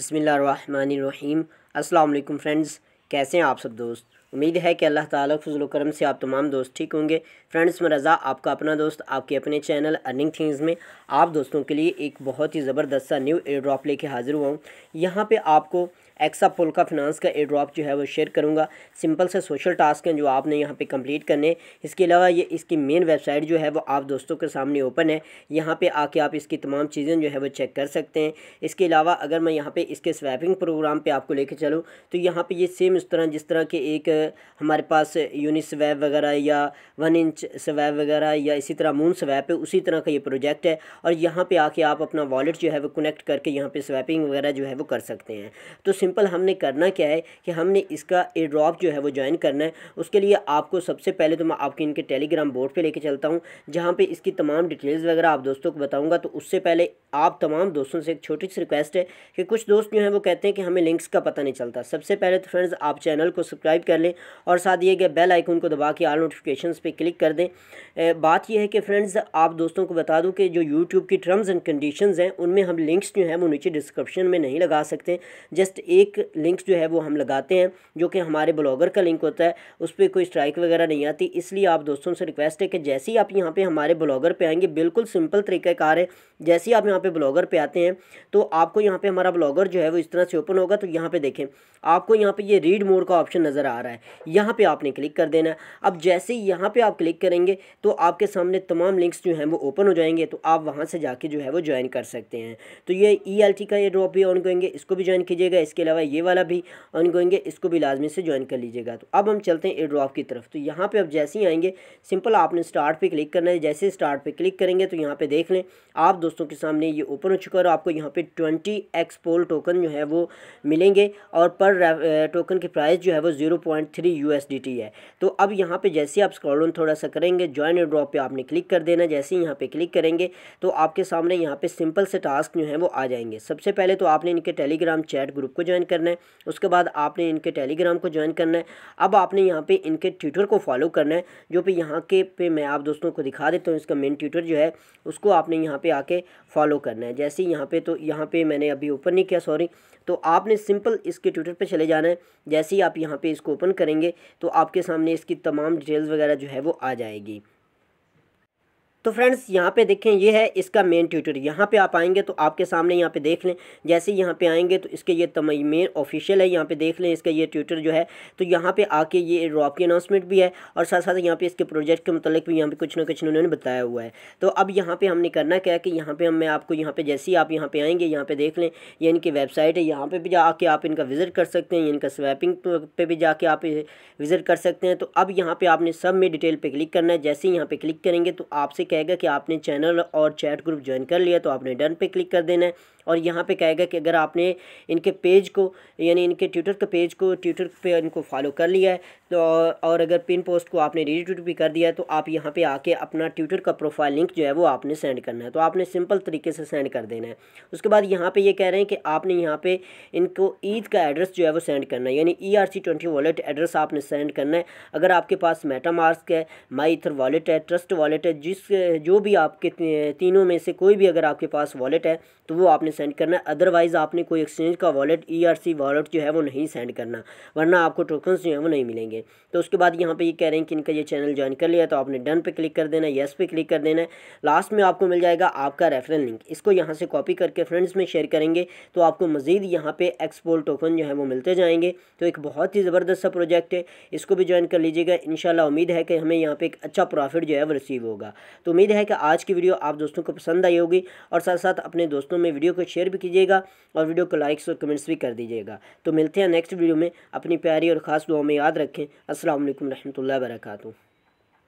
बसमीम अल्लाम फ्रेंड्स कैसे हैं आप सब दोस्त उम्मीद है कि अल्लाह ताला फजल करम से आप तमाम दोस्त ठीक होंगे फ्रेंड्स मज़ा रज़ा आपका अपना दोस्त आपके अपने चैनल अर्निंग थिंग्स में आप दोस्तों के लिए एक बहुत ही ज़बरदस्त सा न्यू एयर ड्रॉप लेके हाज़िर हुआ हूँ यहाँ पे आपको एक्सा पोल का फिनांस का एयर ड्रॉप जो है वो शेयर करूँगा सिंपल से सोशल टास्क हैं जो आपने यहाँ पे कंप्लीट करने इसके अलावा ये इसकी मेन वेबसाइट जो है वो आप दोस्तों के सामने ओपन है यहाँ पे आके आप इसकी तमाम चीज़ें जो है वो चेक कर सकते हैं इसके अलावा अगर मैं यहाँ पर इसके स्वैपिंग प्रोग्राम पर आपको लेके चलूँ तो यहाँ पर ये सेम इस तरह जिस तरह के एक हमारे पास यूनि स्वैब वगैरह या वन इंच स्वैब वगैरह या इसी तरह मून स्वैप है उसी तरह का ये प्रोजेक्ट है और यहाँ पे आके आप अपना वॉलेट जो है वो कनेक्ट करके यहाँ पे स्वैपिंग वगैरह जो है वो कर सकते हैं तो सिंपल हमने करना क्या है कि हमने इसका ए ड्रॉप जो है वो ज्वाइन करना है उसके लिए आपको सबसे पहले तो मैं आपके इनके टेलीग्राम बोर्ड पर लेके चलता हूँ जहाँ पर इसकी तमाम डिटेल्स वगैरह आप दोस्तों को बताऊँगा तो उससे पहले आप तमाम दोस्तों से एक छोटी सी रिक्वेस्ट है कि कुछ दोस्त जो हैं वो कहते हैं कि हमें लिंक्स का पता नहीं चलता सबसे पहले तो फ्रेंड्स आप चैनल को सब्सक्राइब कर लें लें और साथ ये कि बेल आइकन को दबा के आल नोटिफिकेशन पर क्लिक कर दें बात यह है कि फ्रेंड्स आप दोस्तों को बता दूँ कि जो यूट्यूब की टर्म्स एंड कंडीशन हैं उनमें हम लिंक्स जो हैं वो नीचे डिस्क्रिप्शन में नहीं लगा सकते जस्ट एक लिंक जो है वो हम लगाते हैं जो कि हमारे ब्लॉगर का लिंक होता है उस पर कोई स्ट्राइक वगैरह नहीं आती इसलिए आप दोस्तों से रिक्वेस्ट है कि जैसे ही आप यहाँ पे हमारे ब्लॉगर पे आएंगे बिल्कुल सिंपल तरीक़ाकार है जैसे ही आप यहाँ पे ब्लॉगर पे आते हैं तो आपको यहाँ पे हमारा ब्लॉगर जो है वो इस तरह से ओपन होगा तो यहाँ पे देखें आपको यहाँ पे ये रीड मोड का ऑप्शन नज़र आ रहा है यहाँ पे आपने क्लिक कर देना अब जैसे ही यहाँ पे आप क्लिक करेंगे तो आपके सामने तमाम लिंक्स जो हैं वो ओपन हो जाएंगे तो आप वहाँ से जाके जो है वो ज्वाइन कर सकते हैं तो ये ई e का ये ड्रॉप भी ऑन करेंगे इसको भी ज्वाइन कीजिएगा इसके अलावा ये वाला भी ऑन करेंगे इसको भी लाजमी से ज्वाइन कर लीजिएगा तो अब हम चलते हैं ए ड्रॉप की तरफ तो यहाँ पर अब जैसे ही आएंगे सिंपल आपने स्टार्ट पर क्लिक करना है जैसे स्टार्ट पर क्लिक करेंगे तो यहाँ पर देख लें आप दोस्तों के सामने ये ओपन हो चुका है और आपको यहाँ पर ट्वेंटी एक्सपोल टोकन जो है वो मिलेंगे और पर टोकन की प्राइस जो है वो ज़ीरो पॉइंट थ्री यू है तो अब यहाँ पे जैसे आप स्क्रॉल थोड़ा सा करेंगे ज्वाइन एंड ड्रॉप पे आपने क्लिक कर देना जैसे ही यहाँ पे क्लिक करेंगे तो आपके सामने यहाँ पे सिंपल से टास्क जो है वो आ जाएंगे सबसे पहले तो आपने इनके टेलीग्राम चैट ग्रुप को ज्वाइन करना है उसके बाद आपने इनके टेलीग्राम को ज्वाइन करना है अब आपने यहाँ पे इनके ट्विटर को फॉलो करना है जो कि यहाँ के पे मैं आप दोस्तों को दिखा देता हूँ इसका मेन ट्विटर जो है उसको आपने यहाँ पर आके फॉलो करना है जैसे यहाँ पर तो यहाँ पर मैंने अभी ओपन नहीं किया सॉरी तो आपने सिंपल इसके ट्विटर पे चले जाना है जैसे ही आप यहाँ पे इसको ओपन करेंगे तो आपके सामने इसकी तमाम डिटेल्स वगैरह जो है वो आ जाएगी तो फ्रेंड्स यहाँ पे देखें ये है इसका मेन ट्यूटर यहाँ पे आप आएंगे तो आपके सामने यहाँ पे देख लें जैसे यहाँ पे आएंगे तो इसके ये तमई मेन ऑफिशियल है यहाँ पे देख लें इसका ये ट्यूटर जो है तो यहाँ पे आके ये रॉप की अनाउंसमेंट भी है और साथ साथ यहाँ पे इसके प्रोजेक्ट के मतलब भी यहाँ पर कुछ ना कुछ उन्होंने बताया हुआ है तो अब यहाँ पर हमने करना क्या है कि यहाँ पर हम मैं आपको यहाँ पर जैसे ही आप यहाँ पर आएँगे यहाँ पर देख लें ये इनकी वेबसाइट है यहाँ पर भी जाके आप इनका विज़िट कर सकते हैं इनका स्वैपिंग पर भी जाके आप विज़िट कर सकते हैं तो अब यहाँ पर आपने सब में डिटेल पर क्लिक करना है जैसे ही यहाँ पर क्लिक करेंगे तो आपसे कहेगा कि आपने चैनल और चैट ग्रुप ज्वाइन कर लिया तो आपने डन पे क्लिक कर देना है और यहाँ पे कहेगा कि अगर आपने इनके पेज को यानी इनके ट्विटर के पेज को ट्विटर पे इनको फॉलो कर लिया है तो और अगर पिन पोस्ट को आपने रीट्वीट भी कर दिया है तो आप यहाँ पे आके अपना ट्विटर का प्रोफाइल लिंक जो है वो आपने सेंड करना है तो आपने सिंपल तरीके से सेंड कर देना है उसके बाद यहाँ पे ये यह कह रहे हैं कि आपने यहाँ पे इनको ईद का एड्रेस जो है वो सेंड करना है यानी E R C twenty wallet address आपने सेंड करना है अगर आपके पास मेटा मास्क है माई इथर वॉलेट है ट्रस्ट वॉलेट है जिस जो भी आपके तीनों में से कोई भी अगर आपके पास वॉलेट है तो वो आपने आपने सेंड करना है अदरवाइज़ आपने कोई एक्सचेंज का वॉलेट ई वॉलेट जो है वो नहीं सेंड करना वरना आपको टोकन जो है वो नहीं मिलेंगे तो उसके बाद यहाँ पर ये कह रहे हैं कि इनका ये चैनल ज्वाइन कर लिया तो आपने डन पर क्लिक कर देना येस पे क्लिक कर देना लास्ट में आपको मिल जाएगा आपका रेफरल लिंक इसको यहाँ से कॉपी करके फ्रेंड्स में शेयर करेंगे तो आपको मज़ीद यहाँ पे एक्सपोर्ट टोकन जो है वो मिलते जाएंगे तो एक बहुत ही ज़बरदस्त सा प्रोजेक्ट है इसको भी ज्वाइन कर लीजिएगा इन उम्मीद है कि हमें यहाँ पर एक अच्छा प्रॉफिट जो है वो रिसीव होगा तो उम्मीद है कि आज की वीडियो आप दोस्तों को पसंद आई होगी और साथ साथ अपने दोस्तों में वीडियो को को शेयर भी कीजिएगा और वीडियो को लाइक्स और कमेंट्स भी कर दीजिएगा तो मिलते हैं नेक्स्ट वीडियो में अपनी प्यारी और ख़ास दुआ में याद रखें असल वरहमल वर्का